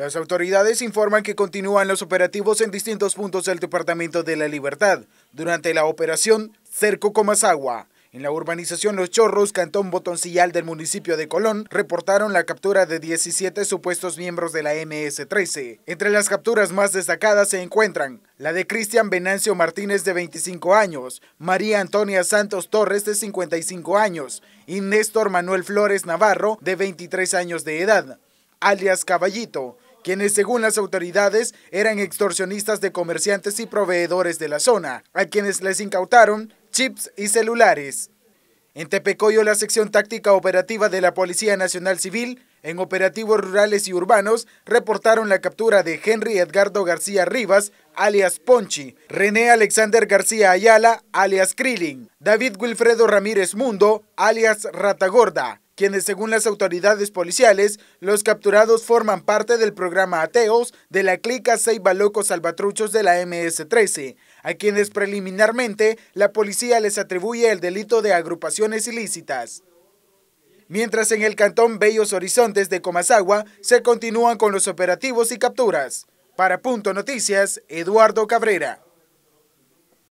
Las autoridades informan que continúan los operativos en distintos puntos del Departamento de la Libertad durante la operación Cerco Comasagua. En la urbanización Los Chorros, cantón Botoncillal del municipio de Colón, reportaron la captura de 17 supuestos miembros de la MS-13. Entre las capturas más destacadas se encuentran la de Cristian Venancio Martínez de 25 años, María Antonia Santos Torres de 55 años y Néstor Manuel Flores Navarro de 23 años de edad, alias Caballito, quienes según las autoridades eran extorsionistas de comerciantes y proveedores de la zona, a quienes les incautaron chips y celulares. En Tepecoyo, la sección táctica operativa de la Policía Nacional Civil, en operativos rurales y urbanos, reportaron la captura de Henry Edgardo García Rivas, alias Ponchi, René Alexander García Ayala, alias Krilling, David Wilfredo Ramírez Mundo, alias Ratagorda, quienes según las autoridades policiales, los capturados forman parte del programa Ateos de la clica Seiba Locos Salvatruchos de la MS-13, a quienes preliminarmente la policía les atribuye el delito de agrupaciones ilícitas. Mientras en el cantón Bellos Horizontes de Comasagua se continúan con los operativos y capturas. Para Punto Noticias, Eduardo Cabrera.